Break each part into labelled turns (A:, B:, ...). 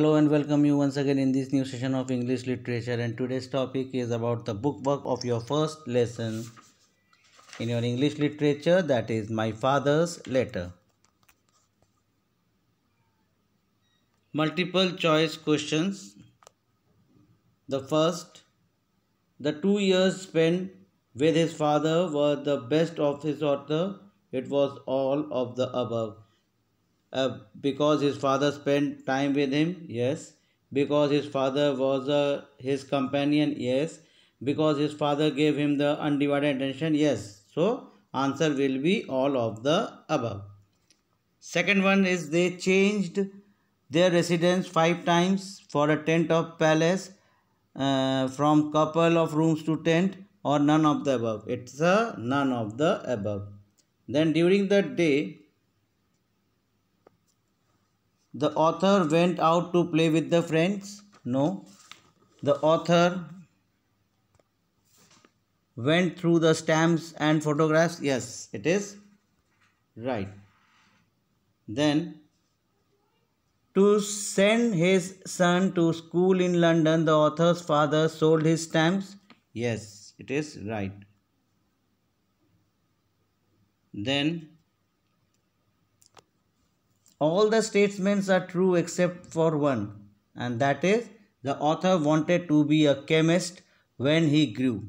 A: Hello and welcome you once again in this new session of English literature and today's topic is about the bookwork of your first lesson in your English literature that is My Father's Letter. Multiple choice questions. The first, the two years spent with his father were the best of his author. It was all of the above. Uh, because his father spent time with him? Yes. Because his father was uh, his companion? Yes. Because his father gave him the undivided attention? Yes. So, answer will be all of the above. Second one is they changed their residence five times for a tent of palace uh, from couple of rooms to tent or none of the above. It's a uh, none of the above. Then during the day, the author went out to play with the friends. No. The author went through the stamps and photographs. Yes, it is right. Then, to send his son to school in London, the author's father sold his stamps. Yes, it is right. Then, all the statements are true except for one, and that is the author wanted to be a chemist when he grew.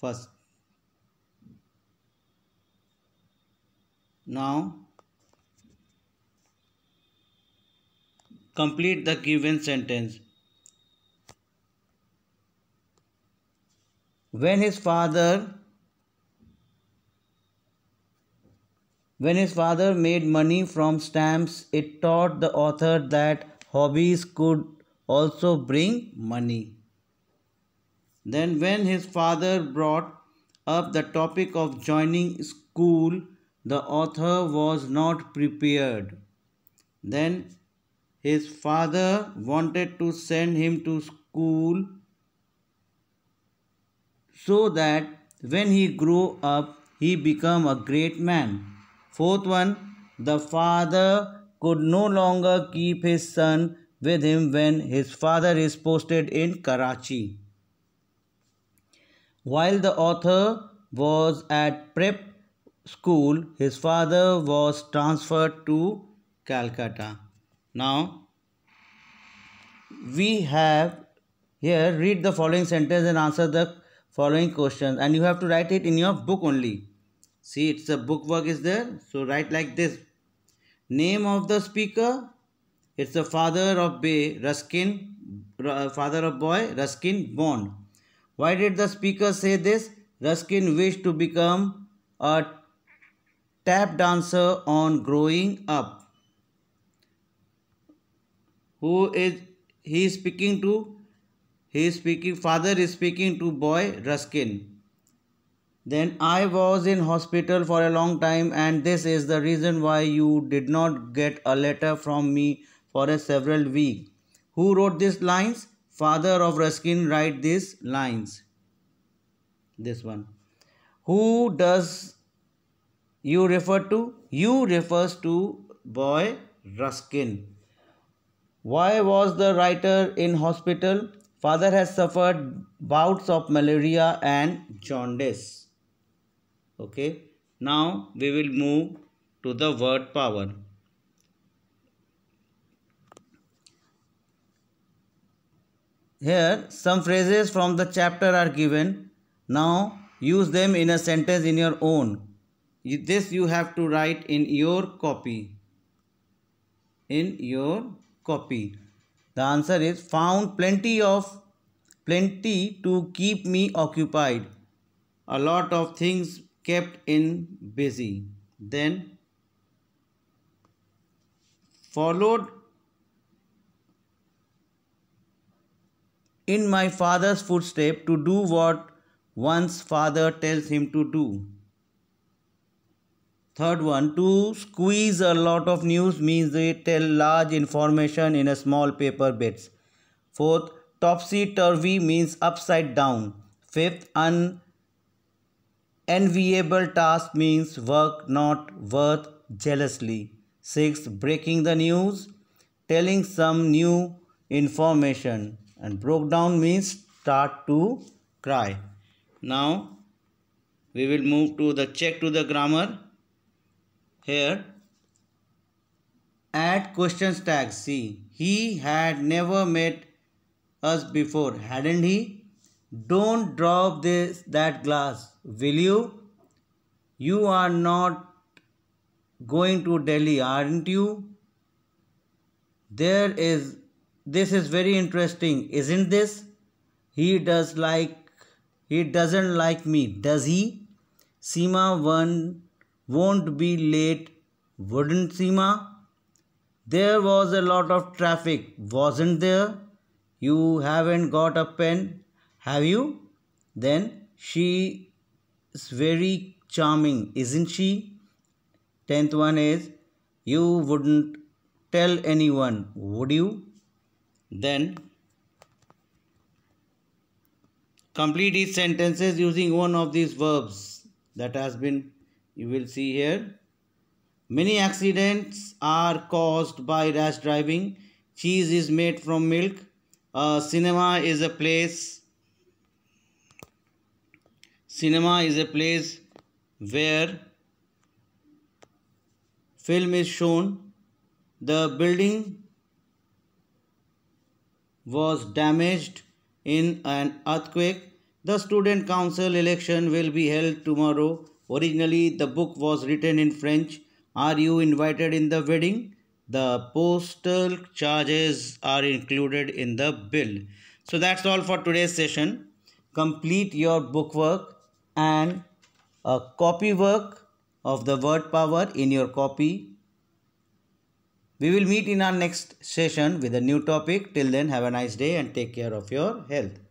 A: First. Now, complete the given sentence. When his father When his father made money from stamps, it taught the author that hobbies could also bring money. Then, when his father brought up the topic of joining school, the author was not prepared. Then, his father wanted to send him to school so that when he grew up, he became a great man. Fourth one, the father could no longer keep his son with him when his father is posted in Karachi. While the author was at prep school, his father was transferred to Calcutta. Now, we have here read the following sentence and answer the following questions, and you have to write it in your book only. See, it's a bookwork is there. So write like this. Name of the speaker. It's the father of Bay, Ruskin, uh, father of boy, Ruskin Bond. Why did the speaker say this? Ruskin wished to become a tap dancer on growing up. Who is he is speaking to? He is speaking, father is speaking to boy Ruskin. Then I was in hospital for a long time and this is the reason why you did not get a letter from me for a several week. Who wrote these lines? Father of Ruskin write these lines. This one. Who does you refer to? You refers to boy Ruskin. Why was the writer in hospital? Father has suffered bouts of malaria and jaundice okay now we will move to the word power here some phrases from the chapter are given now use them in a sentence in your own this you have to write in your copy in your copy the answer is found plenty of plenty to keep me occupied a lot of things kept in busy then followed in my father's footstep to do what one's father tells him to do third one to squeeze a lot of news means they tell large information in a small paper bits fourth topsy turvy means upside down fifth un Enviable task means work not worth jealously. 6. Breaking the news, telling some new information. And broke down means start to cry. Now we will move to the check to the grammar. Here add questions tag See, He had never met us before, hadn't he? Don't drop this that glass, will you? You are not going to Delhi, aren't you? There is this is very interesting, isn't this? He does like he doesn't like me, does he? Seema one won't be late, wouldn't Seema? There was a lot of traffic, wasn't there? You haven't got a pen? Have you? Then she is very charming, isn't she? Tenth one is you wouldn't tell anyone, would you? Then complete these sentences using one of these verbs that has been you will see here. Many accidents are caused by rash driving. Cheese is made from milk. A cinema is a place Cinema is a place where film is shown. The building was damaged in an earthquake. The student council election will be held tomorrow. Originally, the book was written in French. Are you invited in the wedding? The postal charges are included in the bill. So that's all for today's session. Complete your bookwork and a copy work of the word power in your copy. We will meet in our next session with a new topic. Till then, have a nice day and take care of your health.